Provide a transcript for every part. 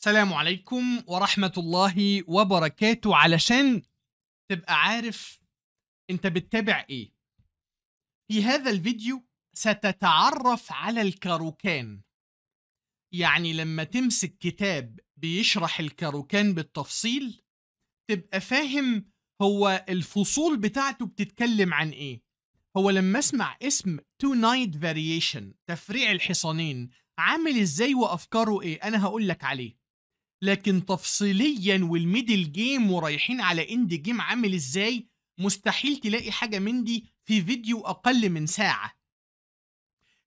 السلام عليكم ورحمة الله وبركاته علشان تبقى عارف انت بتتابع ايه في هذا الفيديو ستتعرف على الكاروكان يعني لما تمسك كتاب بيشرح الكاروكان بالتفصيل تبقى فاهم هو الفصول بتاعته بتتكلم عن ايه هو لما اسمع اسم تو نايت فاريشن تفريع الحصانين عامل ازاي وافكاره ايه انا هقول لك عليه لكن تفصيليا والميدل جيم ورايحين على اند جيم عامل ازاي مستحيل تلاقي حاجه من دي في فيديو اقل من ساعه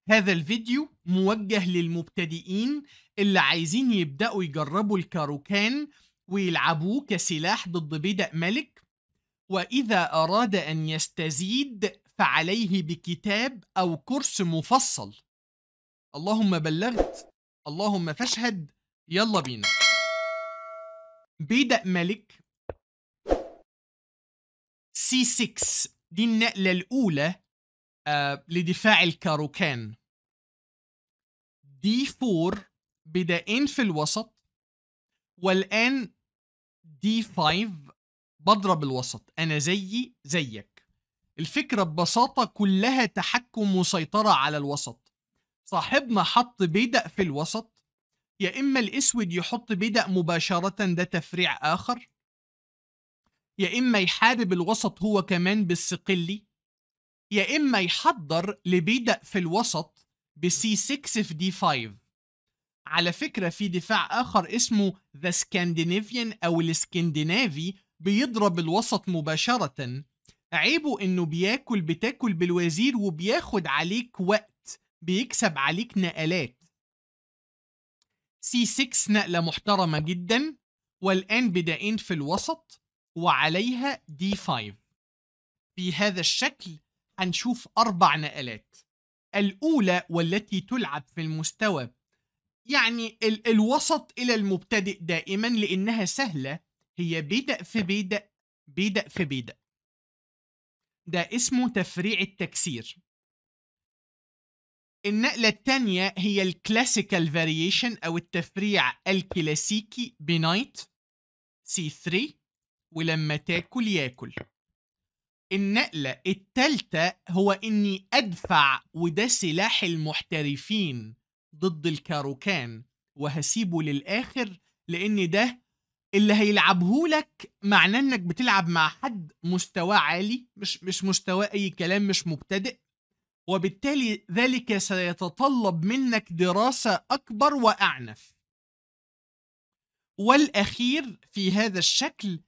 هذا الفيديو موجه للمبتدئين اللي عايزين يبداوا يجربوا الكاروكان ويلعبوه كسلاح ضد بدأ ملك واذا اراد ان يستزيد فعليه بكتاب او كورس مفصل اللهم بلغت اللهم فاشهد يلا بينا بيدا ملك سي 6 دي النقلة الأولى آه، لدفاع الكاروكان دي 4 بدائين في الوسط والآن دي 5 بضرب الوسط أنا زيي زيك الفكرة ببساطة كلها تحكم وسيطرة على الوسط صاحبنا حط بيدق في الوسط يا إما الأسود يحط بدأ مباشرة ده تفريع آخر يا إما يحارب الوسط هو كمان بالسقلي يا إما يحضر لبدأ في الوسط c 6 في d 5 على فكرة في دفاع آخر اسمه ذا سكاندينيفيان أو الاسكندنافي بيضرب الوسط مباشرة عيبه إنه بياكل بتاكل بالوزير وبياخد عليك وقت بيكسب عليك نقلات سي 6 نقله محترمه جدا والان بدائين في الوسط وعليها دي 5 بهذا الشكل هنشوف اربع نقلات الاولى والتي تلعب في المستوى يعني ال الوسط الى المبتدئ دائما لانها سهله هي بيدق في بيدق بيدق في بيدق ده اسمه تفريع التكسير النقله الثانيه هي الكلاسيكال فاريشن او التفريع الكلاسيكي بنايت سي 3 ولما تاكل ياكل النقله الثالثه هو اني ادفع وده سلاح المحترفين ضد الكاروكان وهسيبه للاخر لان ده اللي هيلعبهولك معناه انك بتلعب مع حد مستواه عالي مش مش مستواه اي كلام مش مبتدئ وبالتالي ذلك سيتطلب منك دراسة أكبر وأعنف والأخير في هذا الشكل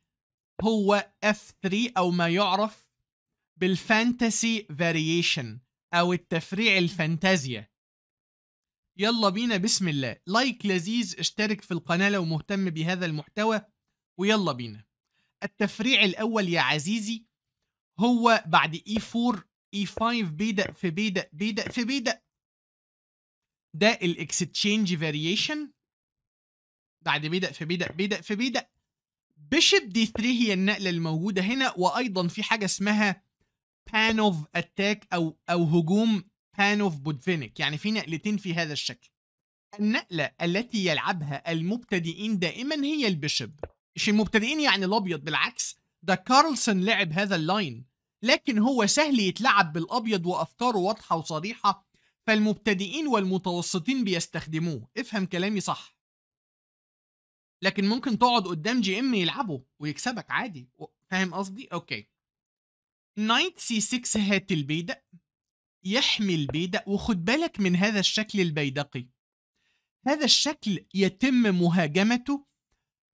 هو F3 أو ما يعرف بالفانتسي فاريشن أو التفريع الفانتازيا يلا بينا بسم الله لايك لذيذ اشترك في القناة لو مهتم بهذا المحتوى ويلا بينا التفريع الأول يا عزيزي هو بعد E4 اي e 5 بيدأ في بيدأ بيدأ في بيدأ ده الاكستشينج فاريشن بعد بيدأ في بيدأ بيدأ في بيدأ بيشب دي 3 هي النقله الموجوده هنا وايضا في حاجه اسمها بان اوف اتاك او او هجوم بان اوف بودفينك يعني في نقلتين في هذا الشكل النقله التي يلعبها المبتدئين دائما هي البيشب مش المبتدئين يعني الابيض بالعكس ده كارلسون لعب هذا اللاين لكن هو سهل يتلعب بالابيض وافكاره واضحه وصريحه فالمبتدئين والمتوسطين بيستخدموه افهم كلامي صح لكن ممكن تقعد قدام جي ام يلعبه ويكسبك عادي فاهم قصدي اوكي نايت سي 6 هات البيدق يحمي البيدق وخد بالك من هذا الشكل البيدقي هذا الشكل يتم مهاجمته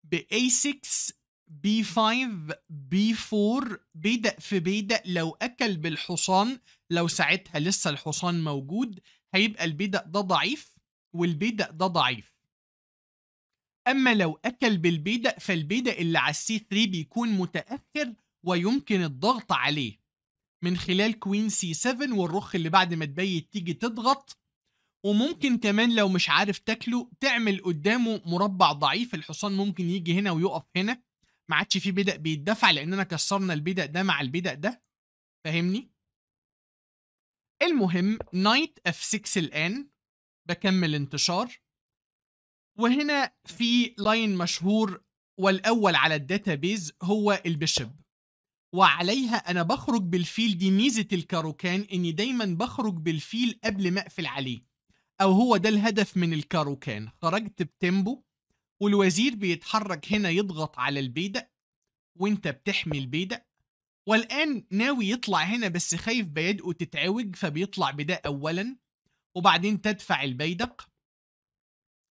بأي 6 بي 5 بي 4 بيدق في بيدق لو اكل بالحصان لو ساعتها لسه الحصان موجود هيبقى البيدق ده ضعيف والبيدق ده ضعيف اما لو اكل بالبيدق فالبيدق اللي على السي 3 بيكون متاخر ويمكن الضغط عليه من خلال كوين سي 7 والرخ اللي بعد ما تبيت تيجي تضغط وممكن كمان لو مش عارف تاكله تعمل قدامه مربع ضعيف الحصان ممكن يجي هنا ويقف هنا ما عادش في بدأ بيتدفع لاننا كسرنا البدأ ده مع البدأ ده فاهمني المهم نايت اف 6 الان بكمل انتشار وهنا في لاين مشهور والاول على الداتابيز هو البيشب وعليها انا بخرج بالفيل دي ميزه الكاروكان اني دايما بخرج بالفيل قبل ما اقفل عليه او هو ده الهدف من الكاروكان خرجت بتيمبو والوزير بيتحرك هنا يضغط على البيدق وانت بتحمي البيدق والان ناوي يطلع هنا بس خايف بيدقه تتعوج فبيطلع بده اولا وبعدين تدفع البيدق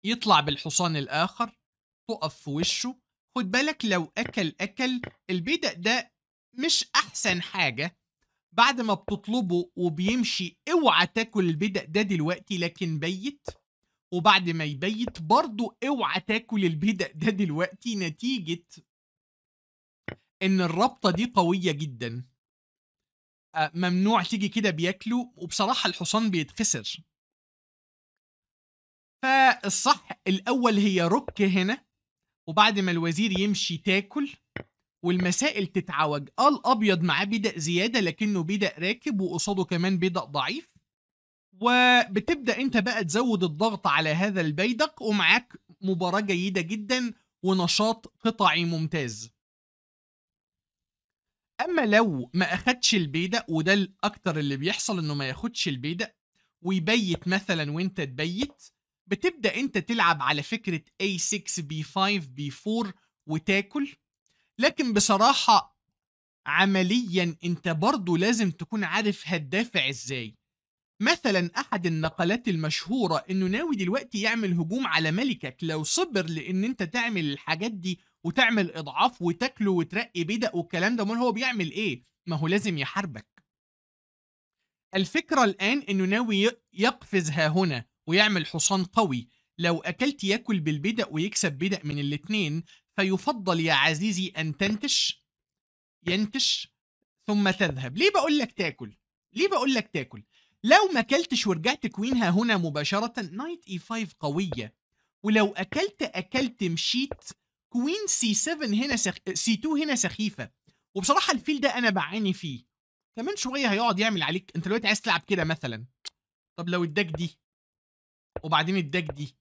يطلع بالحصان الاخر تقف في وشه خد بالك لو اكل اكل البيدق ده مش احسن حاجه بعد ما بتطلبه وبيمشي اوعى تاكل البدق ده دلوقتي لكن بيت وبعد ما يبيت برضه اوعى تاكل البدأ ده دلوقتي نتيجة ان الرابطة دي قوية جدا آه، ممنوع تيجي كده بياكله وبصراحة الحصان بيتخسر فالصح الأول هي رك هنا وبعد ما الوزير يمشي تاكل والمسائل تتعوج اه الابيض معاه بدأ زيادة لكنه بدأ راكب وقصاده كمان بدأ ضعيف وبتبدا انت بقى تزود الضغط على هذا البيدق ومعاك مباراه جيده جدا ونشاط قطعي ممتاز اما لو ما اخدش البيدق وده الاكتر اللي بيحصل انه ما ياخدش البيدق ويبيت مثلا وانت تبيت بتبدا انت تلعب على فكره A6 B5 B4 وتاكل لكن بصراحه عمليا انت برضو لازم تكون عارف هتدافع ازاي مثلا احد النقلات المشهوره انه ناوي دلوقتي يعمل هجوم على ملكك لو صبر لان انت تعمل الحاجات دي وتعمل اضعاف وتاكله وترقي بدأ والكلام ده امال هو بيعمل ايه ما هو لازم يحاربك الفكره الان انه ناوي يقفز ها هنا ويعمل حصان قوي لو اكلت ياكل بالبدأ ويكسب بدأ من الاتنين فيفضل يا عزيزي ان تنتش ينتش ثم تذهب ليه بقول لك تاكل ليه بقول لك تاكل لو ما اكلتش ورجعت كوينها هنا مباشره نايت اي 5 قويه ولو اكلت اكلت مشيت كوين سي 7 هنا سخ... سي 2 هنا سخيفه وبصراحه الفيل ده انا بعاني فيه كمان شويه هيقعد يعمل عليك انت دلوقتي عايز تلعب كده مثلا طب لو اداك دي وبعدين اداك دي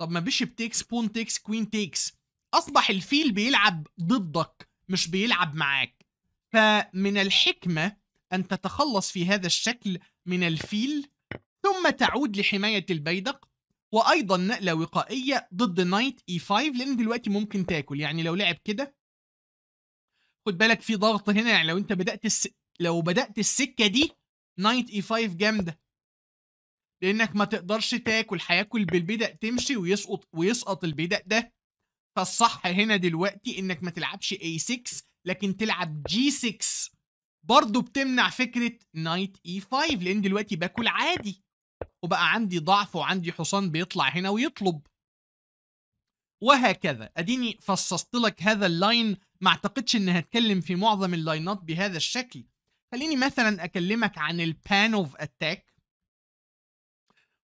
طب ما بيشب تيكس بون تيكس كوين تيكس اصبح الفيل بيلعب ضدك مش بيلعب معاك فمن الحكمه أن تتخلص في هذا الشكل من الفيل ثم تعود لحماية البيدق وأيضا نقلة وقائية ضد نايت اي 5 لأن دلوقتي ممكن تاكل يعني لو لعب كده خد بالك في ضغط هنا يعني لو أنت بدأت الس... لو بدأت السكة دي نايت اي 5 جامدة لأنك ما تقدرش تاكل هياكل بالبدأ تمشي ويسقط ويسقط البدأ ده فالصح هنا دلوقتي إنك ما تلعبش A6 لكن تلعب G6 برضه بتمنع فكره نايت اي e 5 لان دلوقتي باكل عادي وبقى عندي ضعف وعندي حصان بيطلع هنا ويطلب وهكذا اديني فصصت لك هذا اللاين ما اعتقدش ان هتكلم في معظم اللاينات بهذا الشكل خليني مثلا اكلمك عن البان اوف اتاك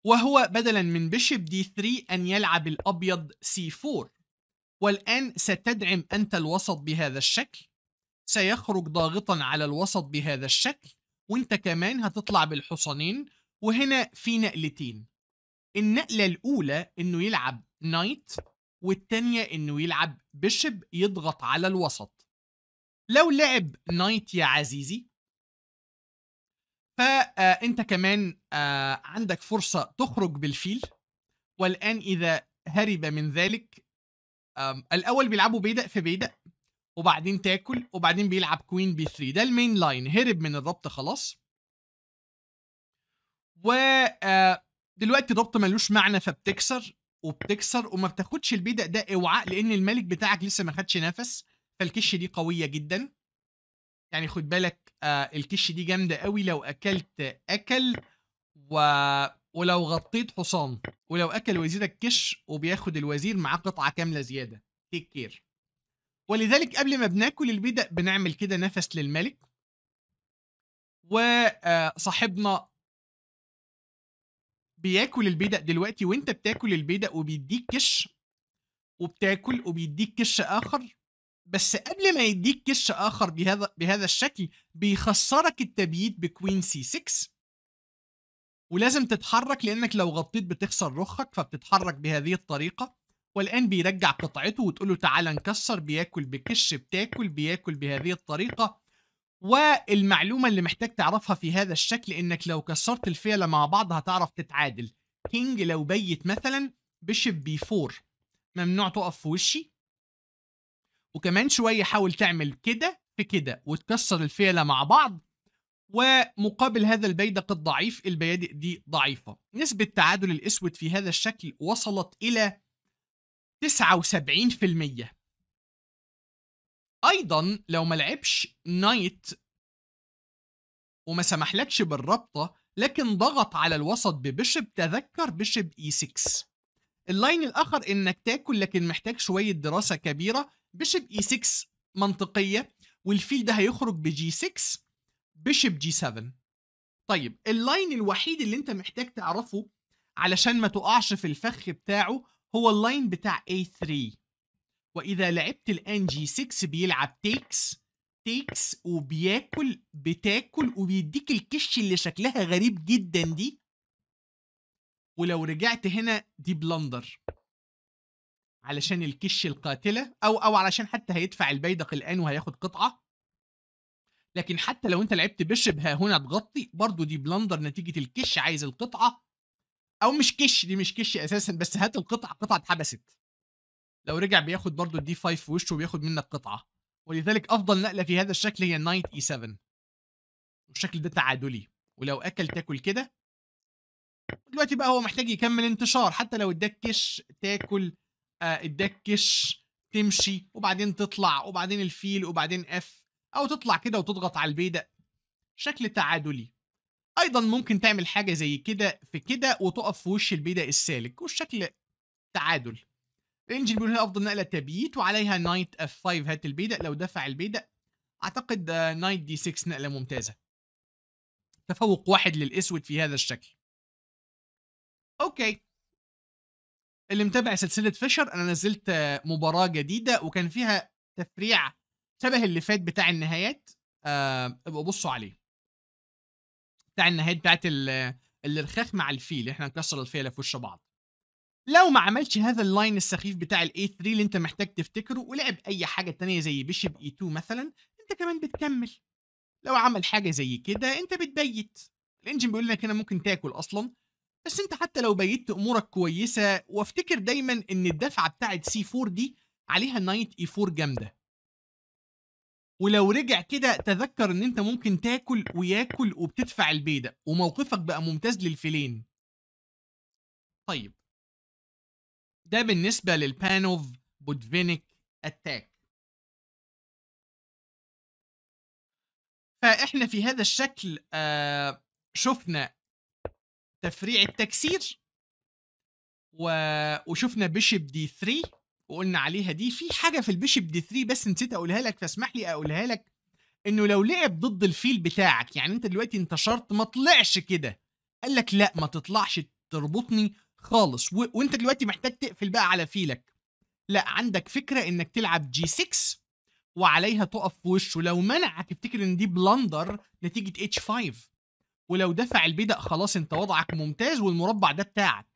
وهو بدلا من بيشب دي 3 ان يلعب الابيض سي 4 والان ستدعم انت الوسط بهذا الشكل سيخرج ضاغطا على الوسط بهذا الشكل وانت كمان هتطلع بالحصانين وهنا في نقلتين النقلة الأولى إنه يلعب نايت والتانية إنه يلعب بيشب يضغط على الوسط لو لعب نايت يا عزيزي فأنت كمان آه، عندك فرصة تخرج بالفيل والآن إذا هرب من ذلك الأول بيلعبوا بيدق في بيدق وبعدين تاكل وبعدين بيلعب كوين بي 3 ده المين لاين هرب من الربط خلاص و آه، دلوقتي الربط ملوش معنى فبتكسر وبتكسر وما بتاخدش البيدق ده اوعى لان الملك بتاعك لسه ما خدش نفس فالكش دي قويه جدا يعني خد بالك آه، الكش دي جامده قوي لو اكلت اكل و... ولو غطيت حصان ولو اكل وزيرك كش وبياخد الوزير معاه قطعه كامله زياده تيك كير ولذلك قبل ما بناكل البدأ بنعمل كده نفس للملك وصاحبنا آه، بياكل البدأ دلوقتي وانت بتاكل البدأ وبيديك كش وبتاكل وبيديك كش اخر بس قبل ما يديك كش اخر بهذا بهذا الشكل بيخسرك التبييت بكوين سي 6 ولازم تتحرك لانك لو غطيت بتخسر رخك فبتتحرك بهذه الطريقه والآن بيرجع قطعته وتقول له تعالى نكسر بياكل بكش بتاكل بياكل بهذه الطريقة والمعلومة اللي محتاج تعرفها في هذا الشكل إنك لو كسرت الفيله مع بعض هتعرف تتعادل كينج لو بيت مثلا بشب بي 4 ممنوع تقف في وشي وكمان شوية حاول تعمل كده في كده وتكسر الفيله مع بعض ومقابل هذا البيدق الضعيف البيادق دي ضعيفة نسبة تعادل الأسود في هذا الشكل وصلت إلى 79% ايضا لو ما لعبش نايت وما سمحلكش بالرابطه لكن ضغط على الوسط ببشب تذكر بشب اي 6 اللاين الاخر انك تاكل لكن محتاج شويه دراسه كبيره بشب اي 6 منطقيه والفيل ده هيخرج بجي 6 بشب جي 7 طيب اللاين الوحيد اللي انت محتاج تعرفه علشان ما تقعش في الفخ بتاعه هو اللاين بتاع A3 وإذا لعبت الان جي 6 بيلعب تيكس تيكس وبياكل بتاكل وبيديك الكش اللي شكلها غريب جدا دي ولو رجعت هنا دي بلندر علشان الكش القاتله او او علشان حتى هيدفع البيدق الان وهياخد قطعه لكن حتى لو انت لعبت بشب ها هنا تغطي برضو دي بلندر نتيجه الكش عايز القطعه او مش كش دي مش كش اساسا بس هات القطعه القطعه اتحبست لو رجع بياخد برضه الدي 5 في وشه وبياخد منك قطعه ولذلك افضل نقله في هذا الشكل هي النايت اي e 7 والشكل ده تعادلي ولو اكل تاكل كده دلوقتي بقى هو محتاج يكمل انتشار حتى لو اداك كش تاكل آه، اداك كش تمشي وبعدين تطلع وبعدين الفيل وبعدين اف او تطلع كده وتضغط على البيدق شكل تعادلي ايضا ممكن تعمل حاجه زي كده في كده وتقف في وش البيدق السالك والشكل تعادل الانجل بيقول هنا افضل نقله تبييت وعليها نايت اف 5 هات البيدق لو دفع البيدق اعتقد نايت دي 6 نقله ممتازه تفوق واحد للاسود في هذا الشكل اوكي اللي متابع سلسله فيشر انا نزلت مباراه جديده وكان فيها تفريع شبه اللي فات بتاع النهايات آه، ابقوا بصوا عليه بتاع النهايه بتاعت الرخاخ آه، مع الفيل احنا نكسر الفيله في وش بعض لو ما عملش هذا اللاين السخيف بتاع الاي 3 اللي انت محتاج تفتكره ولعب اي حاجه تانية زي بيشب اي e 2 مثلا انت كمان بتكمل لو عمل حاجه زي كده انت بتبيت الانجن بيقول لك انا ممكن تاكل اصلا بس انت حتى لو بيتت امورك كويسه وافتكر دايما ان الدفعه بتاعت سي 4 دي عليها نايت اي e 4 جامده ولو رجع كده تذكر ان انت ممكن تاكل وياكل وبتدفع البيدة وموقفك بقى ممتاز للفيلين طيب ده بالنسبة للبانوف بودفينيك اتاك فاحنا في هذا الشكل آه شفنا تفريع التكسير وشفنا بيشب دي 3 وقلنا عليها دي في حاجه في البيشب دي 3 بس نسيت اقولها لك فاسمح لي اقولها لك انه لو لعب ضد الفيل بتاعك يعني انت دلوقتي انتشرت ما طلعش كده قال لك لا ما تطلعش تربطني خالص و... وانت دلوقتي محتاج تقفل بقى على فيلك لا عندك فكره انك تلعب جي 6 وعليها تقف في وشه لو منعك افتكر ان دي بلندر نتيجه اتش 5 ولو دفع البدأ خلاص انت وضعك ممتاز والمربع ده بتاعك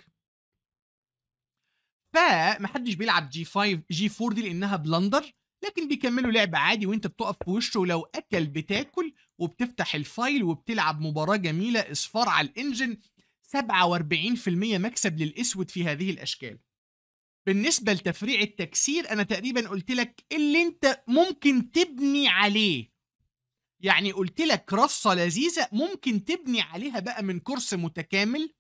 فمحدش بيلعب جي 5 جي 4 دي لانها بلندر لكن بيكملوا لعب عادي وانت بتقف في وشه ولو اكل بتاكل وبتفتح الفايل وبتلعب مباراه جميله اصفار على الانجن 47% مكسب للاسود في هذه الاشكال بالنسبه لتفريع التكسير انا تقريبا قلت لك اللي انت ممكن تبني عليه يعني قلت لك رصه لذيذه ممكن تبني عليها بقى من كورس متكامل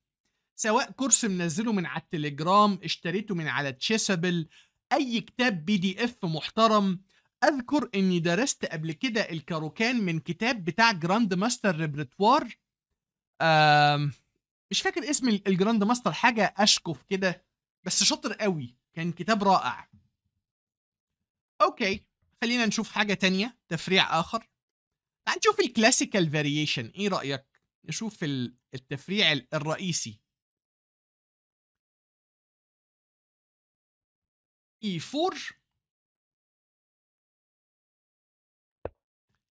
سواء كورس منزله من على التليجرام اشتريته من على تشيسابل اي كتاب بي دي اف محترم اذكر اني درست قبل كده الكاروكان من كتاب بتاع جراند ماستر ريبرتوار مش فاكر اسم الجراند ماستر حاجه اشكف كده بس شاطر قوي كان كتاب رائع اوكي خلينا نشوف حاجه تانية تفريع اخر تعال نشوف الكلاسيكال فاريشن ايه رايك نشوف التفريع الرئيسي e4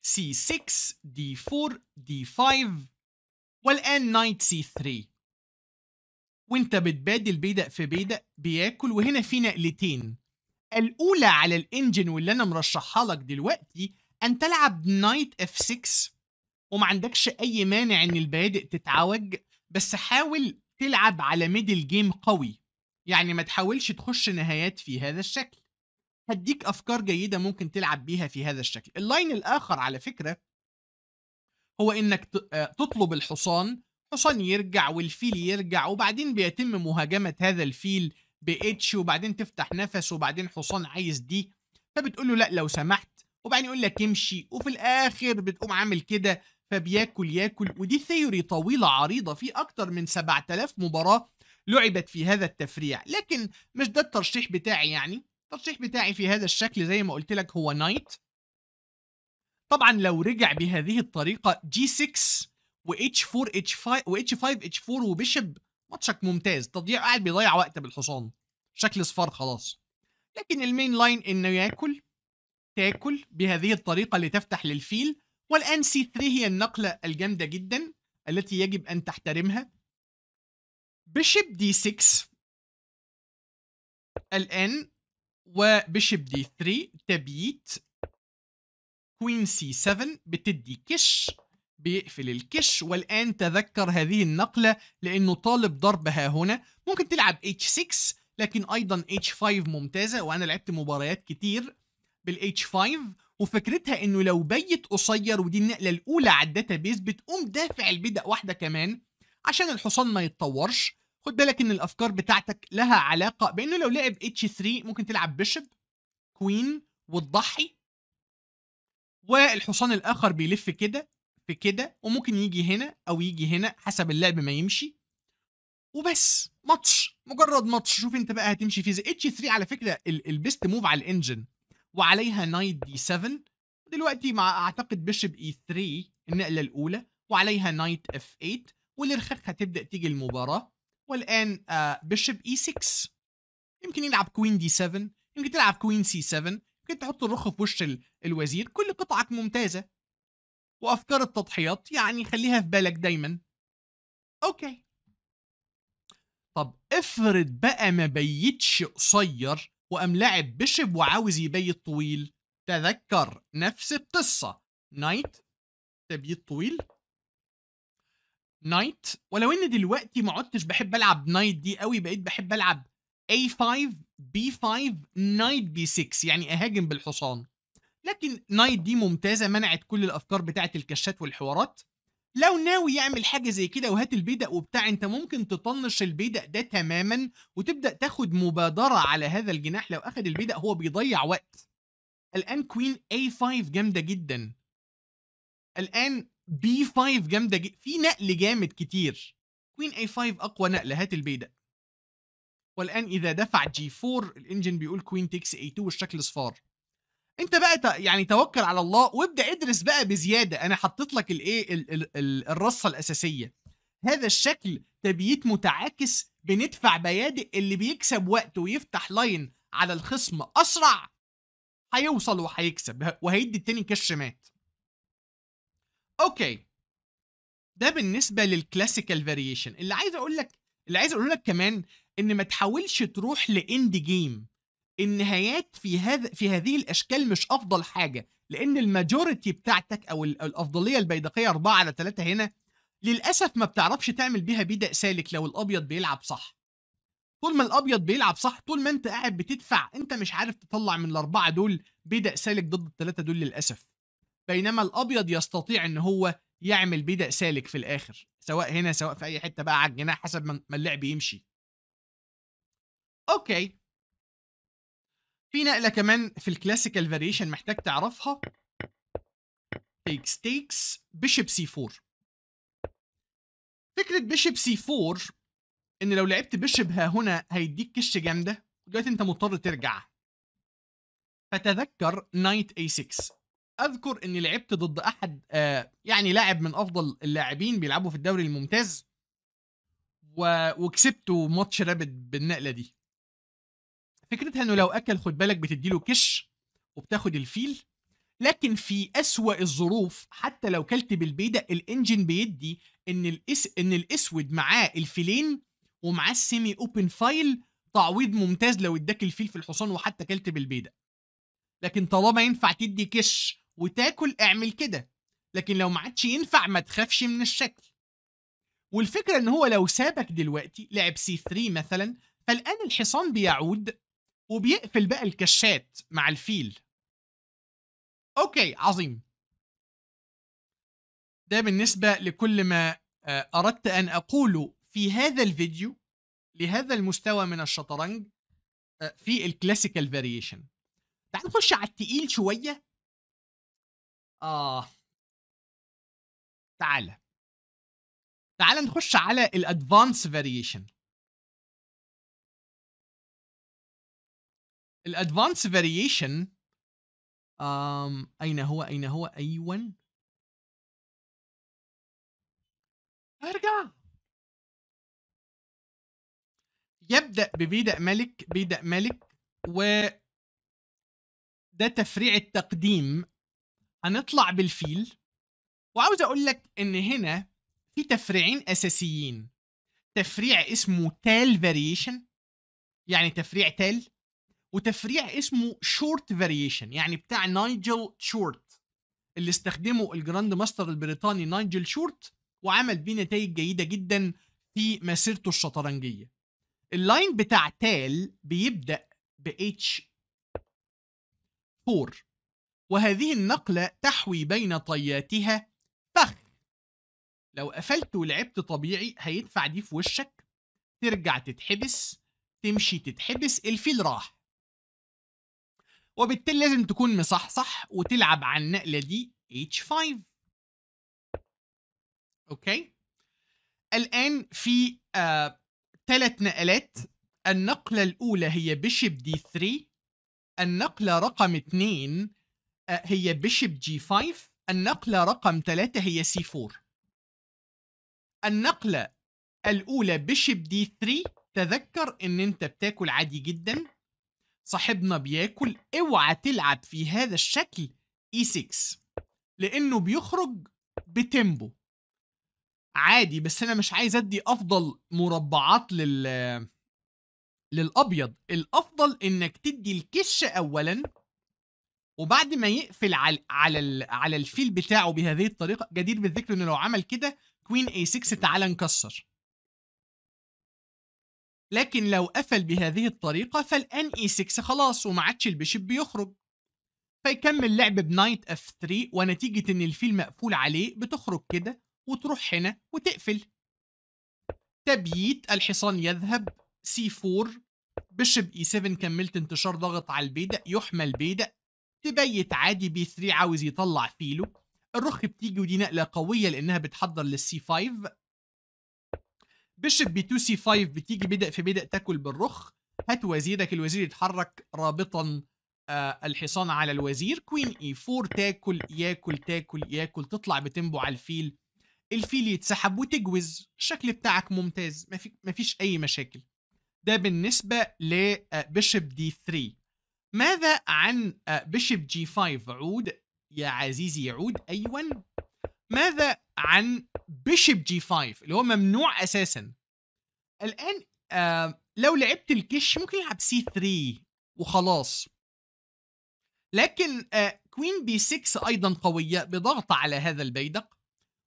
c6 d4 d5 والآن نايت c3 وانت بتبادل بيدق في بيدق بياكل وهنا في نقلتين الأولى على الإنجن واللي أنا مرشحها لك دلوقتي أن تلعب نايت f6 وما عندكش أي مانع إن البادق تتعوج بس حاول تلعب على ميدل جيم قوي يعني ما تحاولش تخش نهايات في هذا الشكل هديك افكار جيده ممكن تلعب بيها في هذا الشكل اللاين الاخر على فكره هو انك آه، تطلب الحصان حصان يرجع والفيل يرجع وبعدين بيتم مهاجمه هذا الفيل باتش وبعدين تفتح نفس وبعدين حصان عايز دي فبتقول له لا لو سمحت وبعدين يقول لك امشي وفي الاخر بتقوم عامل كده فبياكل ياكل ودي ثيوري طويله عريضه في اكتر من 7000 مباراه لعبت في هذا التفريع لكن مش ده الترشيح بتاعي يعني الترشيح بتاعي في هذا الشكل زي ما قلت لك هو نايت طبعا لو رجع بهذه الطريقة G6 و H4 H5 و H5 H4 وبيشب ماتشك ممتاز تضييع قاعد بيضيع وقت بالحصان شكل صفار خلاص لكن المين لاين انه ياكل تاكل بهذه الطريقة لتفتح للفيل والان سي 3 هي النقلة الجامدة جدا التي يجب ان تحترمها بشب دي 6 الان وبشب دي 3 تبييت كوين سي 7 بتدي كش بيقفل الكش والان تذكر هذه النقله لانه طالب ضربها هنا ممكن تلعب h6 لكن ايضا h5 ممتازه وانا لعبت مباريات كتير بالh5 وفكرتها انه لو بيت قصير ودي النقله الاولى على الداتابيز بتقوم دافع البدء واحده كمان عشان الحصان ما يتطورش خد بالك ان الافكار بتاعتك لها علاقه بانه لو لعب اتش 3 ممكن تلعب بيشب كوين وتضحي والحصان الاخر بيلف كده في كده وممكن يجي هنا او يجي هنا حسب اللعب ما يمشي وبس ماتش مجرد ماتش شوف انت بقى هتمشي فيه ازاي اتش 3 على فكره البيست موف على الانجن وعليها نايت دي 7 دلوقتي مع اعتقد بيشب اي 3 النقله الاولى وعليها نايت اف 8 والرخاخ هتبدا تيجي المباراه والان بيشب اي 6 يمكن يلعب كوين دي 7 يمكن تلعب كوين سي 7 يمكن تحط الرخ في وش الوزير كل قطعك ممتازه وافكار التضحيات يعني خليها في بالك دايما اوكي طب افرض بقى ما بيتش قصير وقام لاعب بشب وعاوز يبيت طويل تذكر نفس القصه نايت تبيت طويل نايت ولو ان دلوقتي ما عدتش بحب العب نايت دي قوي بقيت بحب العب A5 B5 نايت B6 يعني اهاجم بالحصان لكن نايت دي ممتازه منعت كل الافكار بتاعه الكشات والحوارات لو ناوي يعمل حاجه زي كده وهات البيدق وبتاع انت ممكن تطنش البيدق ده تماما وتبدا تاخد مبادره على هذا الجناح لو اخد البيدق هو بيضيع وقت الان كوين A5 جامده جدا الان بي 5 جامده جدا في نقل جامد كتير كوين اي 5 اقوى نقله هات البيدق والان اذا دفع جي 4 الانجن بيقول كوين تكس اي 2 والشكل صفار انت بقى يعني توكل على الله وابدا ادرس بقى بزياده انا حطيت لك الايه الرصه الاساسيه هذا الشكل تبييت متعاكس بندفع بيادق اللي بيكسب وقت ويفتح لاين على الخصم اسرع هيوصل وهيكسب وهيدي التاني كشمات اوكي ده بالنسبه للكلاسيكال فاريشن اللي عايز اقول لك اللي عايز اقول لك كمان ان ما تحاولش تروح لاند جيم النهايات في هذا في هذه الاشكال مش افضل حاجه لان الماجوريتي بتاعتك او الافضليه البيدقيه 4 على 3 هنا للاسف ما بتعرفش تعمل بيها بيدا سالك لو الابيض بيلعب صح طول ما الابيض بيلعب صح طول ما انت قاعد بتدفع انت مش عارف تطلع من الاربعه دول بيدا سالك ضد الثلاثه دول للاسف بينما الابيض يستطيع ان هو يعمل بدأ سالك في الاخر سواء هنا سواء في اي حته بقى على الجناح حسب ما اللعب يمشي اوكي في نقله كمان في الكلاسيكال فاريشن محتاج تعرفها تيكس تيكس بيشب سي 4 فكره بيشب سي 4 ان لو لعبت بيشب ها هنا هيديك كش جامده دلوقتي انت مضطر ترجع فتذكر نايت اي 6 اذكر اني لعبت ضد احد آه يعني لاعب من افضل اللاعبين بيلعبوا في الدوري الممتاز و... وكسبته ماتش رابد بالنقله دي فكرتها انه لو اكل خد بالك بتديله كش وبتاخد الفيل لكن في اسوا الظروف حتى لو كلت بالبيدة الانجن بيدي ان الاس ان الاسود معاه الفيلين ومعاه السيمي اوبن فايل تعويض ممتاز لو اداك الفيل في الحصان وحتى كلت بالبيدة لكن طالما ينفع تدي كش وتاكل اعمل كده لكن لو ما عادش ينفع ما تخافش من الشكل والفكرة ان هو لو سابك دلوقتي لعب سي 3 مثلا فالان الحصان بيعود وبيقفل بقى الكشات مع الفيل اوكي عظيم ده بالنسبة لكل ما آه، اردت ان اقوله في هذا الفيديو لهذا المستوى من الشطرنج آه، في الكلاسيكال فاريشن تعال نخش على التقيل شوية آه تعالى تعالى نخش على الادفانس فاريشن الادفانس فاريشن أم أين هو أين هو أيون أرجع يبدأ ببيدق ملك بيدق ملك و ده تفريع التقديم هنطلع بالفيل وعاوز اقول لك ان هنا في تفريعين اساسيين تفريع اسمه تال فاريشن يعني تفريع تال وتفريع اسمه شورت فاريشن يعني بتاع نايجل شورت اللي استخدمه الجراند ماستر البريطاني نايجل شورت وعمل بيه نتائج جيده جدا في مسيرته الشطرنجيه اللاين بتاع تال بيبدا ب اتش 4 وهذه النقلة تحوي بين طياتها فخ لو قفلت ولعبت طبيعي هيدفع دي في وشك ترجع تتحبس تمشي تتحبس الفيل راح وبالتالي لازم تكون مصحصح وتلعب على النقلة دي H5 اوكي الآن في آه ثلاث نقلات النقلة الأولى هي بيشب دي 3 النقلة رقم 2 هي بيشب جي 5 النقلة رقم 3 هي سي 4 النقلة الأولى بيشب دي 3 تذكر إن أنت بتاكل عادي جدا صاحبنا بياكل اوعى تلعب في هذا الشكل اي e 6 لأنه بيخرج بتيمبو عادي بس أنا مش عايز أدي أفضل مربعات لل للأبيض الأفضل إنك تدي الكش أولا وبعد ما يقفل على على على الفيل بتاعه بهذه الطريقه جدير بالذكر انه لو عمل كده كوين اي 6 تعالى نكسر لكن لو قفل بهذه الطريقه فالان اي 6 خلاص وما عادش البيشب بيخرج فيكمل لعب بنايت اف 3 ونتيجه ان الفيل مقفول عليه بتخرج كده وتروح هنا وتقفل تبييت الحصان يذهب سي 4 بشب اي 7 كملت انتشار ضغط على البيدق يحمل بيدق تبيت عادي بي 3 عاوز يطلع فيلو الرخ بتيجي ودي نقله قويه لانها بتحضر للسي 5 بشب بي 2 سي 5 بتيجي بدأ في بدأ تاكل بالرخ هات وزيرك الوزير يتحرك رابطا آه الحصان على الوزير كوين اي 4 تاكل ياكل تاكل ياكل تطلع بتنبو على الفيل الفيل يتسحب وتجوز الشكل بتاعك ممتاز ما مفي... فيش اي مشاكل ده بالنسبه لبشب آه، دي 3 ماذا عن بشب جي 5 عود يا عزيزي يعود ايوا ماذا عن بشب جي 5 اللي هو ممنوع اساسا الان آه لو لعبت الكش ممكن العب سي 3 وخلاص لكن آه كوين بي 6 ايضا قويه بضغط على هذا البيدق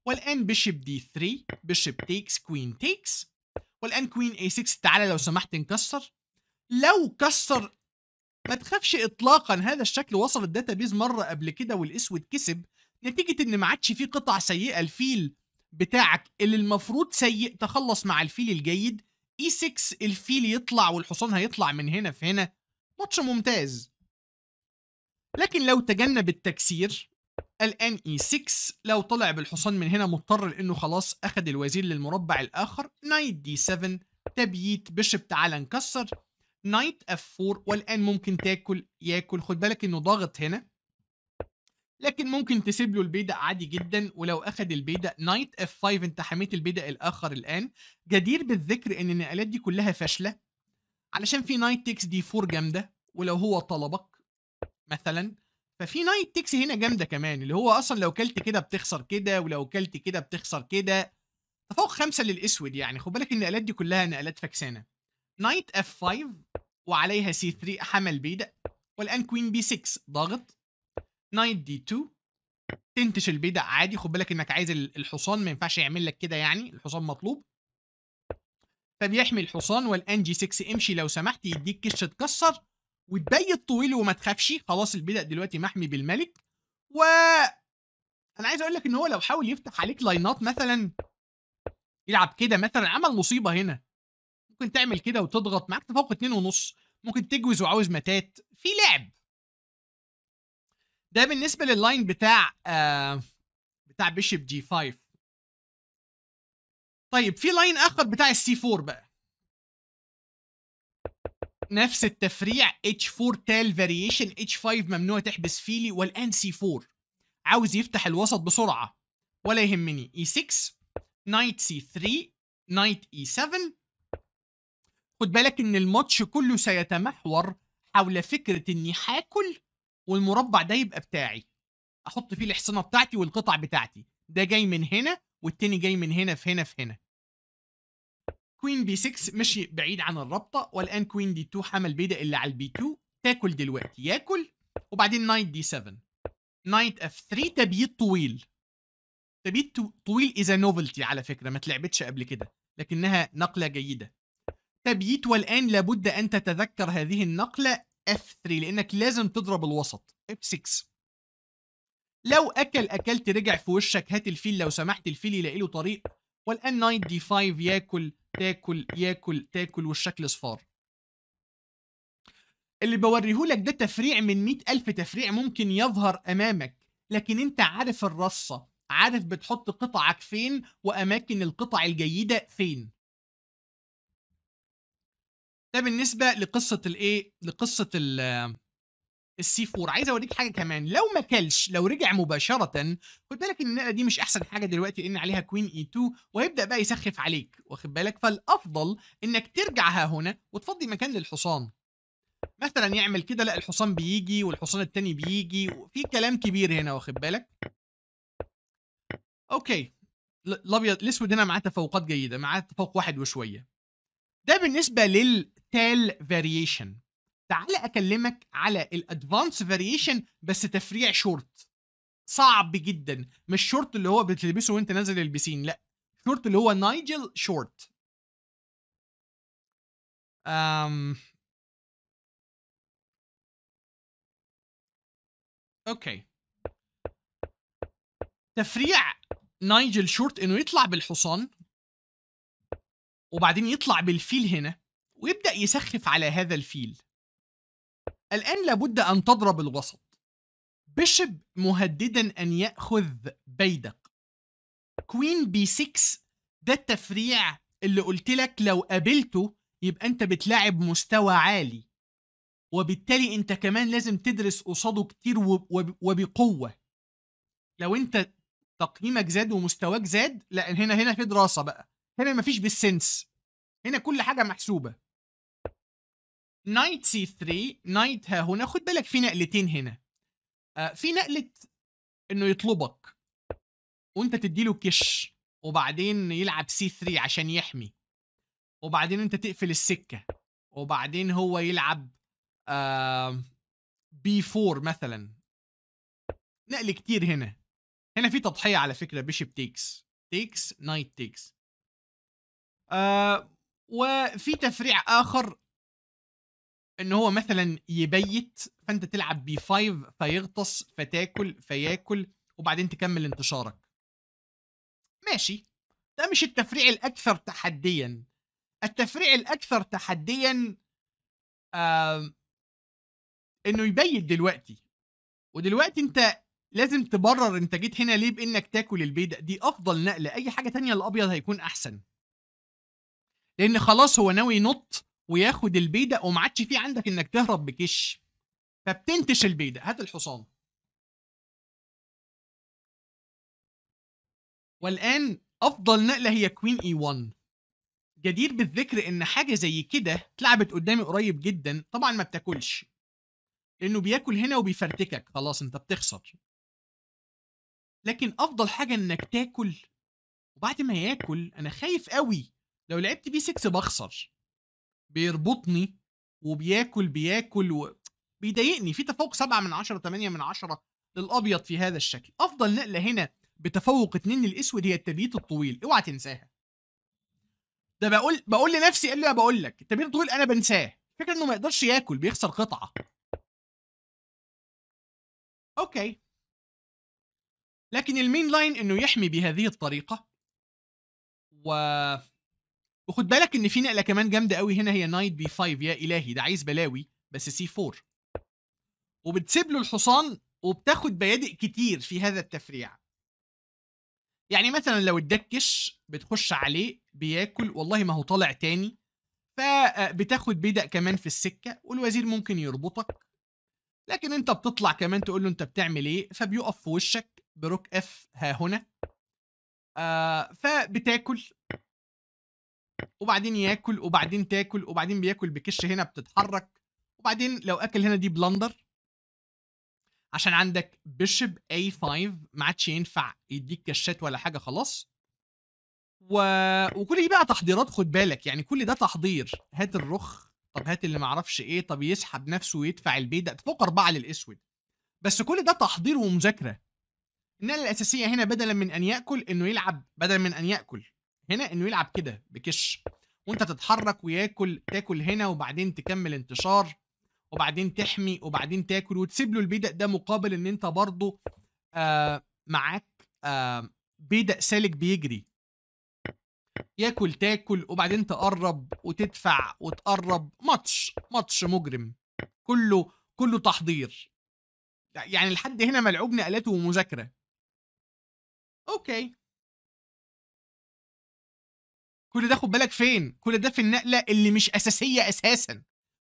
والان بشب دي 3 بشب تيكس كوين تيكس والان كوين اي 6 تعالى لو سمحت نكسر لو كسر ما تخافش اطلاقا هذا الشكل وصل الداتا بيز مره قبل كده والاسود كسب نتيجه ان ما عادش فيه قطع سيئه الفيل بتاعك اللي المفروض سيء تخلص مع الفيل الجيد اي e 6 الفيل يطلع والحصان هيطلع من هنا في هنا ماتش ممتاز لكن لو تجنب التكسير الان اي e 6 لو طلع بالحصان من هنا مضطر لانه خلاص اخذ الوزير للمربع الاخر نايت دي 7 تبييت بشب تعالى نكسر نايت اف 4 والان ممكن تاكل ياكل خد بالك انه ضاغط هنا لكن ممكن تسيب له البيدق عادي جدا ولو اخذ البيدق نايت اف 5 انت حميت البيدق الاخر الان جدير بالذكر ان النقلات دي كلها فاشله علشان في نايت تكس دي 4 جامده ولو هو طلبك مثلا ففي نايت تكس هنا جامده كمان اللي هو اصلا لو كلت كده بتخسر كده ولو كلت كده بتخسر كده تفوق خمسه للاسود يعني خد بالك النقلات دي كلها نقلات فكسانه نايت اف 5 وعليها سي 3 حمل بيدق والان كوين بي 6 ضاغط نايت دي 2 تنتش البيدق عادي خد بالك انك عايز الحصان ما ينفعش يعمل لك كده يعني الحصان مطلوب فبيحمي الحصان والان جي 6 امشي لو سمحت يديك كش تكسر وتبيت طويل وما تخافش خلاص البيدق دلوقتي محمي بالملك و انا عايز اقول لك ان هو لو حاول يفتح عليك لاينات مثلا يلعب كده مثلا عمل مصيبه هنا ممكن تعمل كده وتضغط معاك تفوق اتنين ونص ممكن تجوز وعاوز متات في لعب ده بالنسبه لللاين بتاع آه بتاع بيشب جي 5 طيب في لاين اخر بتاع السي 4 بقى نفس التفريع اتش 4 تال فاريشن اتش 5 ممنوع تحبس فيلي والان C4 عاوز يفتح الوسط بسرعة ولا يهمني E6 نايت C3 نايت E7 خد بالك ان الماتش كله سيتمحور حول فكره اني هاكل والمربع ده يبقى بتاعي احط فيه الحصانه بتاعتي والقطع بتاعتي ده جاي من هنا والتاني جاي من هنا في هنا في هنا كوين بي 6 مشي بعيد عن الرابطه والان كوين دي 2 حمل بيدق اللي على البي 2 تاكل دلوقتي ياكل وبعدين نايت دي 7 نايت اف 3 تبييض طويل تبييض طويل اذا نوفلتي على فكره ما اتلعبتش قبل كده لكنها نقله جيده تبييت والآن لابد أن تتذكر هذه النقلة F3 لأنك لازم تضرب الوسط F6 لو أكل أكلت رجع في وشك هات الفيل لو سمحت الفيل يلاقي له طريق والآن نايت دي 5 ياكل تاكل ياكل تاكل والشكل صفار اللي بوريهولك ده تفريع من 100000 تفريع ممكن يظهر أمامك لكن أنت عارف الرصة عارف بتحط قطعك فين وأماكن القطع الجيدة فين ده بالنسبه لقصه الايه لقصه ال السي 4 عايز اوريك حاجه كمان لو ما كلش لو رجع مباشره خد بالك ان النقله دي مش احسن حاجه دلوقتي لان عليها كوين اي 2 وهيبدا بقى يسخف عليك واخد بالك فالافضل انك ترجع ها هنا وتفضي مكان للحصان مثلا يعمل كده لا الحصان بيجي والحصان التاني بيجي وفي كلام كبير هنا واخد بالك اوكي الابيض الاسود هنا معاه تفوقات جيده معاه تفوق واحد وشويه ده بالنسبه لل تال فاريشن تعال اكلمك على الادفانس فاريشن بس تفريع شورت صعب جدا مش شورت اللي هو بتلبسه وانت نازل البسين لا شورت اللي هو نايجل شورت أم... اوكي تفريع نايجل شورت انه يطلع بالحصان وبعدين يطلع بالفيل هنا ويبدأ يسخف على هذا الفيل الآن لابد أن تضرب الوسط بشب مهددا أن يأخذ بيدق كوين بي 6 ده التفريع اللي قلت لك لو قابلته يبقى أنت بتلعب مستوى عالي وبالتالي أنت كمان لازم تدرس قصاده كتير وبقوة لو أنت تقييمك زاد ومستواك زاد لا هنا هنا في دراسة بقى هنا مفيش بالسنس هنا كل حاجة محسوبة نايت سي 3 نايت ها هنا خد بالك في نقلتين هنا آه في نقله انه يطلبك وانت تديله كش وبعدين يلعب سي 3 عشان يحمي وبعدين انت تقفل السكه وبعدين هو يلعب آه بي 4 مثلا نقل كتير هنا هنا في تضحيه على فكره بيشب تيكس تيكس نايت تيكس آه وفي تفريع اخر ان هو مثلا يبيت فانت تلعب بي 5 فيغطس فتاكل فياكل وبعدين تكمل انتشارك ماشي ده مش التفريع الاكثر تحديا التفريع الاكثر تحديا آه انه يبيت دلوقتي ودلوقتي انت لازم تبرر انت جيت هنا ليه بانك تاكل البيضه دي افضل نقله اي حاجه تانية الابيض هيكون احسن لان خلاص هو ناوي ينط وياخد البيدق وما عادش في عندك انك تهرب بكش فبتنتش البيدق هات الحصان والان افضل نقله هي كوين اي 1 جدير بالذكر ان حاجه زي كده اتلعبت قدامي قريب جدا طبعا ما بتاكلش لانه بياكل هنا وبيفرتكك خلاص انت بتخسر لكن افضل حاجه انك تاكل وبعد ما ياكل انا خايف قوي لو لعبت بي 6 بخسر بيربطني وبياكل بياكل و... بيضايقني في تفوق 7 من 10 8 من 10 للابيض في هذا الشكل افضل نقله هنا بتفوق اتنين للاسود هي التبييت الطويل اوعى تنساها ده بقول بقول لنفسي إيه اللي بقول لك التبييت الطويل انا بنساه فكره انه ما يقدرش ياكل بيخسر قطعه اوكي لكن المين لاين انه يحمي بهذه الطريقه و وخد بالك ان في نقله كمان جامده قوي هنا هي نايت بي 5 يا الهي ده عايز بلاوي بس سي 4 وبتسيب له الحصان وبتاخد بيادق كتير في هذا التفريع يعني مثلا لو الدكش بتخش عليه بياكل والله ما هو طالع تاني فبتاخد آه، بدأ كمان في السكة والوزير ممكن يربطك لكن انت بتطلع كمان تقول له انت بتعمل ايه فبيقف في وشك بروك اف ها هنا آه فبتاكل وبعدين ياكل وبعدين تاكل وبعدين بياكل بكش هنا بتتحرك وبعدين لو اكل هنا دي بلندر عشان عندك بيشب اي 5 ما عادش ينفع يديك كشات ولا حاجه خلاص و... وكل دي بقى تحضيرات خد بالك يعني كل ده تحضير هات الرخ طب هات اللي معرفش ايه طب يسحب نفسه ويدفع ده فوق اربعه للاسود بس كل ده تحضير ومذاكره النقله الاساسيه هنا بدلا من ان ياكل انه يلعب بدلا من ان ياكل هنا انه يلعب كده بكش وانت تتحرك وياكل تاكل هنا وبعدين تكمل انتشار وبعدين تحمي وبعدين تاكل وتسيب له البيدق ده مقابل ان انت برضه آه معاك آه بيدق سالك بيجري ياكل تاكل وبعدين تقرب وتدفع وتقرب ماتش ماتش مجرم كله كله تحضير يعني لحد هنا ملعوب نقلاته ومذاكره اوكي كل ده خد بالك فين كل ده في النقله اللي مش اساسيه اساسا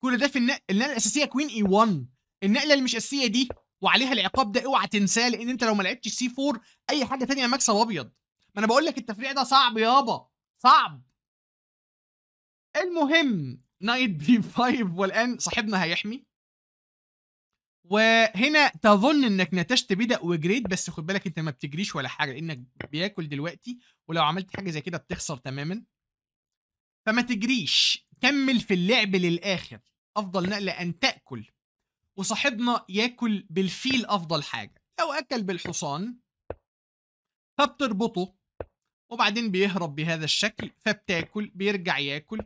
كل ده في النقله الاساسيه كوين اي 1 النقله اللي مش اساسيه دي وعليها العقاب ده اوعى تنساه لان انت لو ما لعبتش سي 4 اي حاجه ثانيه مكسب ابيض ما انا بقول لك التفريع ده صعب يابا صعب المهم نايت بي 5 والان صاحبنا هيحمي وهنا تظن انك نتشت بدأ وجريد بس خد بالك انت ما بتجريش ولا حاجه لانك بياكل دلوقتي ولو عملت حاجه زي كده بتخسر تماما فما تجريش كمل في اللعب للاخر افضل نقله ان تاكل وصاحبنا ياكل بالفيل افضل حاجه لو اكل بالحصان فبتربطه وبعدين بيهرب بهذا الشكل فبتاكل بيرجع ياكل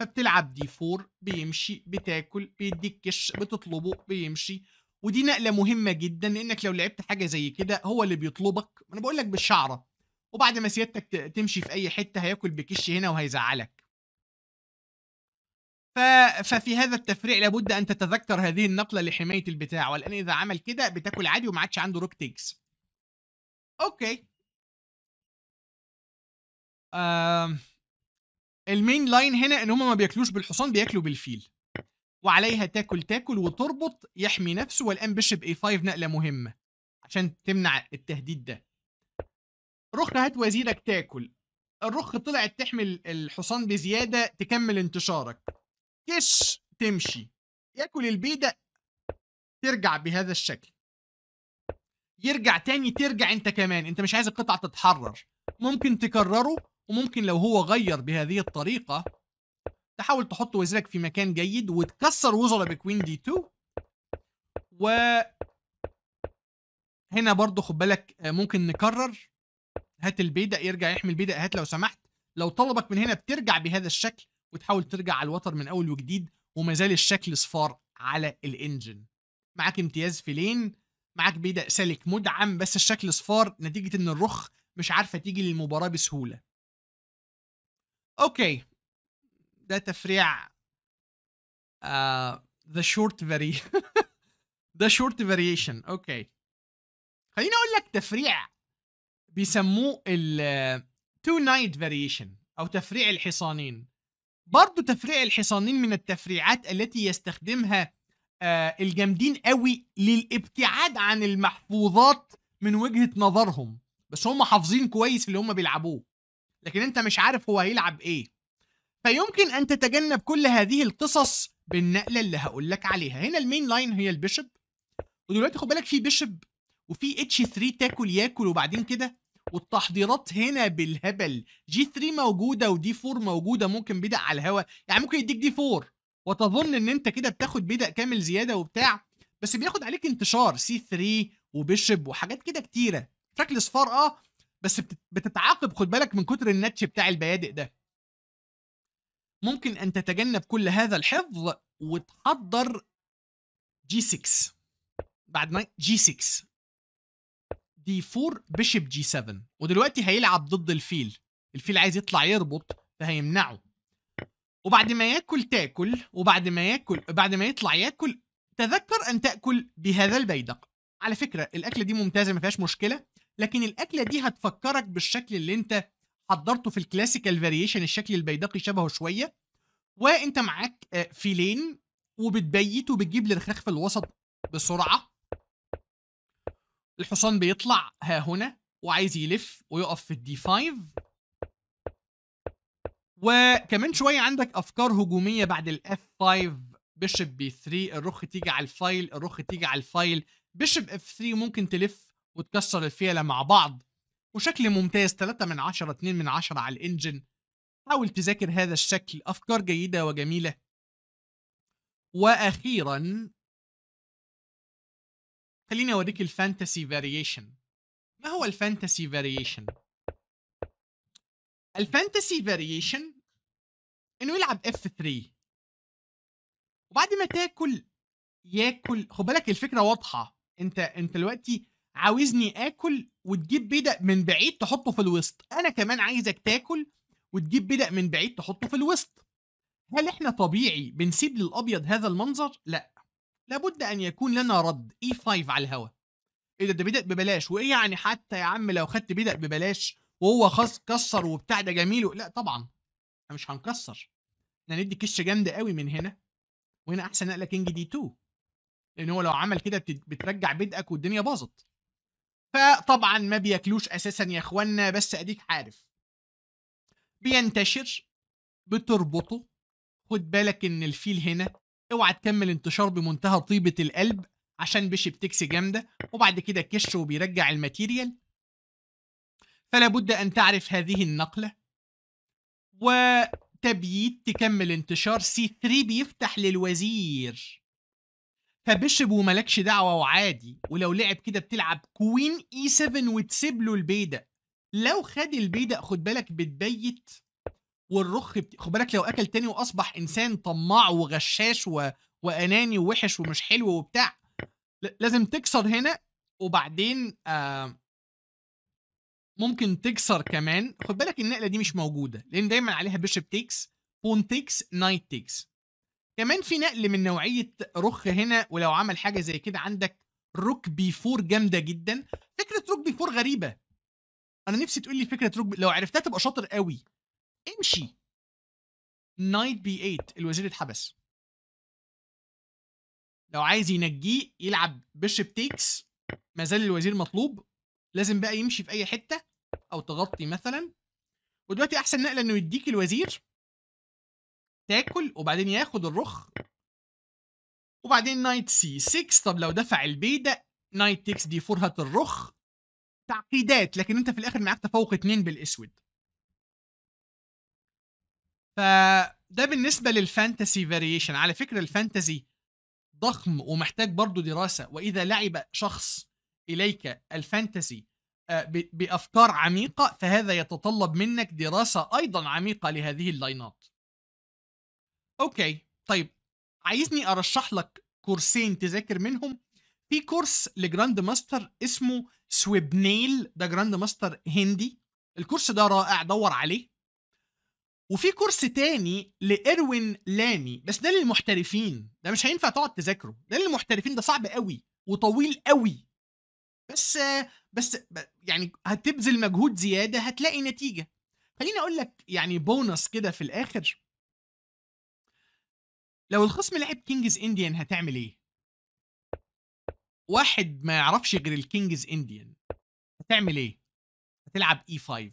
فبتلعب دي فور بيمشي بتاكل بيديك كش بتطلبه بيمشي ودي نقله مهمه جدا لانك لو لعبت حاجه زي كده هو اللي بيطلبك انا بقول لك بالشعره وبعد ما سيادتك تمشي في اي حته هياكل بكش هنا وهيزعلك ف... ففي هذا التفريع لابد ان تتذكر هذه النقله لحمايه البتاع والان اذا عمل كده بتاكل عادي وما عادش عنده روك تيكس اوكي آه... المين لاين هنا ان هما ما بياكلوش بالحصان بياكلوا بالفيل وعليها تاكل تاكل وتربط يحمي نفسه والان بيشب اي 5 نقله مهمه عشان تمنع التهديد ده رخ هات وزيرك تاكل الرخ طلعت تحمي الحصان بزياده تكمل انتشارك كش تمشي ياكل البيده ترجع بهذا الشكل يرجع تاني ترجع انت كمان انت مش عايز القطعه تتحرر ممكن تكرره وممكن لو هو غير بهذه الطريقه تحاول تحط وزيرك في مكان جيد وتكسر وزره بكوين دي 2 و هنا برضو خد بالك آه، ممكن نكرر هات البيدق يرجع يحمي البيدق هات لو سمحت لو طلبك من هنا بترجع بهذا الشكل وتحاول ترجع على الوتر من اول وجديد وما زال الشكل صفار على الانجن معاك امتياز في لين معاك بيدق سالك مدعم بس الشكل صفار نتيجه ان الرخ مش عارفه تيجي للمباراه بسهوله اوكي ده تفريع ذا شورت فاري ذا شورت فاريشن اوكي خليني اقول لك تفريع بيسموه ال تو نايت فاريشن او تفريع الحصانين برضو تفريع الحصانين من التفريعات التي يستخدمها آه الجامدين قوي للابتعاد عن المحفوظات من وجهة نظرهم بس هم حافظين كويس اللي هم بيلعبوه لكن انت مش عارف هو هيلعب ايه فيمكن ان تتجنب كل هذه القصص بالنقله اللي هقول لك عليها هنا المين لاين هي البيشب ودلوقتي خد بالك في بيشب وفي اتش 3 تاكل ياكل وبعدين كده والتحضيرات هنا بالهبل جي 3 موجوده ودي 4 موجوده ممكن بدأ على الهوا يعني ممكن يديك دي 4 وتظن ان انت كده بتاخد بدأ كامل زياده وبتاع بس بياخد عليك انتشار سي 3 وبيشب وحاجات كده كتيره شكل صفار اه بس بتتعاقب خد بالك من كتر النتش بتاع البيادق ده ممكن ان تتجنب كل هذا الحفظ وتحضر جي 6 بعد ما جي 6 دي 4 بيشب جي 7 ودلوقتي هيلعب ضد الفيل الفيل عايز يطلع يربط فهيمنعه وبعد ما ياكل تاكل وبعد ما ياكل بعد ما يطلع ياكل تذكر ان تاكل بهذا البيدق على فكره الاكله دي ممتازه ما فيهاش مشكله لكن الاكله دي هتفكرك بالشكل اللي انت حضرته في الكلاسيكال فاريشن الشكل البيدقي شبهه شويه وانت معاك آه، فيلين وبتبيت وبتجيب الرخاخ في الوسط بسرعه الحصان بيطلع ها هنا وعايز يلف ويقف في الدي 5 وكمان شويه عندك افكار هجوميه بعد الاف 5 بيشب بي 3 الرخ تيجي على الفايل الرخ تيجي على الفايل بيشب اف 3 ممكن تلف وتكسر الفيله مع بعض وشكل ممتاز 3 من 10 2 من 10 على الانجن حاول تذاكر هذا الشكل افكار جيده وجميله واخيرا خليني اوريك الفانتسي فاريشن ما هو الفانتسي فاريشن الفانتسي فاريشن انه يلعب اف 3 وبعد ما تاكل ياكل خد بالك الفكره واضحه انت انت دلوقتي عاوزني اكل وتجيب بدأ من بعيد تحطه في الوسط انا كمان عايزك تاكل وتجيب بدأ من بعيد تحطه في الوسط هل احنا طبيعي بنسيب للابيض هذا المنظر لا لابد ان يكون لنا رد اي e 5 على الهوا ايه ده ده بدأ ببلاش وايه يعني حتى يا عم لو خدت بدأ ببلاش وهو خاص كسر وبتاع ده جميل لا طبعا احنا مش هنكسر احنا ندي كش جامد قوي من هنا وهنا احسن نقله كينج دي 2 لان هو لو عمل كده بترجع بدأك والدنيا باظت فطبعا ما بياكلوش اساسا يا اخوانا بس اديك عارف بينتشر بتربطه خد بالك ان الفيل هنا اوعى تكمل انتشار بمنتهى طيبه القلب عشان بيش بتكسي جامده وبعد كده كش وبيرجع الماتيريال فلا بد ان تعرف هذه النقله وتبييت تكمل انتشار سي 3 بيفتح للوزير فبيشب وملكش دعوه وعادي ولو لعب كده بتلعب كوين اي e 7 وتسيب له البيدق لو خد البيدق خد بالك بتبيت والرخ بت... خد بالك لو اكل تاني واصبح انسان طماع وغشاش و... واناني ووحش ومش حلو وبتاع ل... لازم تكسر هنا وبعدين آه ممكن تكسر كمان خد بالك النقله دي مش موجوده لان دايما عليها بيشب تيكس بون تيكس نايت تيكس كمان في نقل من نوعيه رخ هنا ولو عمل حاجه زي كده عندك روك بي فور جامده جدا فكره روك بي فور غريبه انا نفسي تقول لي فكره روك بي... لو عرفتها تبقى شاطر قوي امشي نايت بي 8 الوزير اتحبس لو عايز ينجيه يلعب بيشب تيكس ما زال الوزير مطلوب لازم بقى يمشي في اي حته او تغطي مثلا ودلوقتي احسن نقله انه يديك الوزير تاكل وبعدين ياخد الرخ وبعدين نايت سي 6 طب لو دفع ده نايت تكس دي 4 هات الرخ تعقيدات لكن انت في الاخر معاك تفوق 2 بالاسود فده بالنسبة للفانتسي فاريشن على فكرة الفانتسي ضخم ومحتاج برضه دراسة وإذا لعب شخص إليك الفانتسي آه، بأفكار عميقة فهذا يتطلب منك دراسة أيضا عميقة لهذه اللاينات اوكي طيب عايزني ارشح لك كورسين تذاكر منهم في كورس لجراند ماستر اسمه سويبنيل ده جراند ماستر هندي الكورس ده رائع دور عليه وفي كورس تاني لايروين لامي بس ده للمحترفين ده مش هينفع تقعد تذاكره ده للمحترفين ده صعب قوي وطويل قوي بس بس يعني هتبذل مجهود زياده هتلاقي نتيجه خليني اقول لك يعني بونص كده في الاخر لو الخصم لعب كينجز انديان هتعمل ايه واحد ما يعرفش غير الكينجز انديان هتعمل ايه هتلعب اي e 5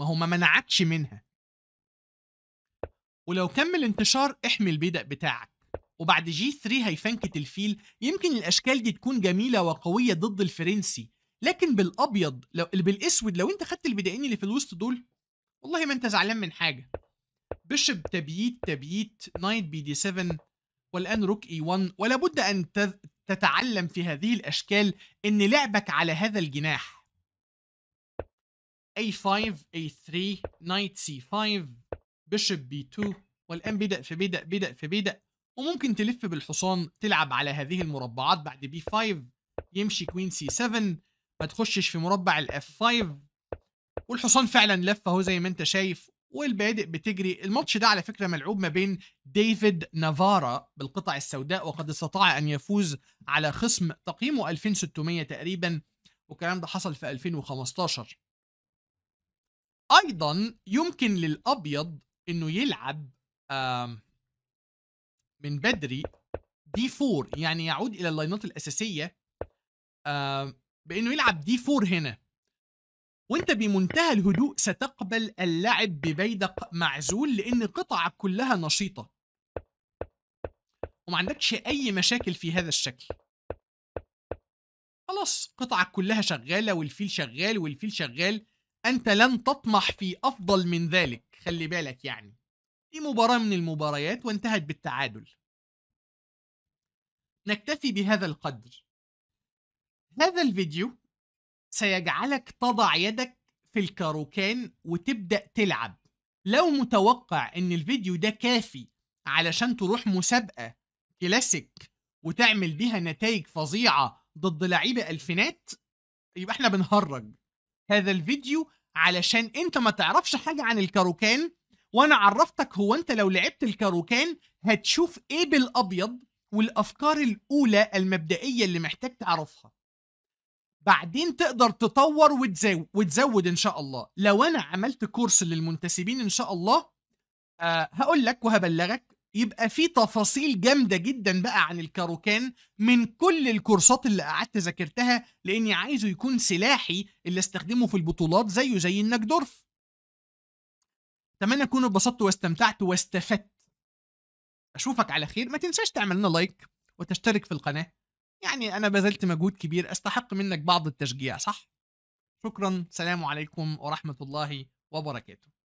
ما هو ما منعكش منها ولو كمل انتشار احمي البيدق بتاعك وبعد جي 3 هيفنكت الفيل يمكن الاشكال دي تكون جميله وقويه ضد الفرنسي لكن بالابيض لو بالاسود لو انت خدت البدائين اللي في الوسط دول والله ما انت زعلان من حاجه بشب تبييت تبييت نايت بي دي 7 والآن روك اي 1 ولا بد أن تتعلم في هذه الأشكال أن لعبك على هذا الجناح A5 A3 نايت C5 بشب B2 والآن بدأ في بدأ بدأ في بدأ وممكن تلف بالحصان تلعب على هذه المربعات بعد بي 5 يمشي كوين سي 7 ما تخشش في مربع الاف 5 والحصان فعلا لف اهو زي ما انت شايف والبادئ بتجري الماتش ده على فكرة ملعوب ما بين ديفيد نافارا بالقطع السوداء وقد استطاع أن يفوز على خصم تقييمه 2600 تقريبا والكلام ده حصل في 2015 أيضا يمكن للأبيض أنه يلعب من بدري دي 4 يعني يعود إلى اللاينات الأساسية بأنه يلعب دي 4 هنا وانت بمنتهى الهدوء ستقبل اللعب ببيدق معزول لان قطعك كلها نشيطه وما عندكش اي مشاكل في هذا الشكل خلاص قطعك كلها شغاله والفيل شغال والفيل شغال انت لن تطمح في افضل من ذلك خلي بالك يعني دي مباراه من المباريات وانتهت بالتعادل نكتفي بهذا القدر هذا الفيديو سيجعلك تضع يدك في الكاروكان وتبدأ تلعب لو متوقع ان الفيديو ده كافي علشان تروح مسابقة كلاسيك وتعمل بيها نتائج فظيعة ضد لعيبة الفينات يبقى احنا بنهرج هذا الفيديو علشان انت ما تعرفش حاجة عن الكاروكان وانا عرفتك هو انت لو لعبت الكاروكان هتشوف ايه بالابيض والافكار الاولى المبدئية اللي محتاج تعرفها بعدين تقدر تطور وتزود وتزود ان شاء الله لو انا عملت كورس للمنتسبين ان شاء الله أه هقول لك وهبلغك يبقى في تفاصيل جامدة جدا بقى عن الكاروكان من كل الكورسات اللي قعدت ذاكرتها لاني عايزه يكون سلاحي اللي استخدمه في البطولات زيه زي النجدورف اتمنى اكون اتبسطت واستمتعت واستفدت اشوفك على خير ما تنساش تعمل لنا لايك وتشترك في القناه يعني أنا بذلت مجهود كبير أستحق منك بعض التشجيع صح؟ شكرا سلام عليكم ورحمة الله وبركاته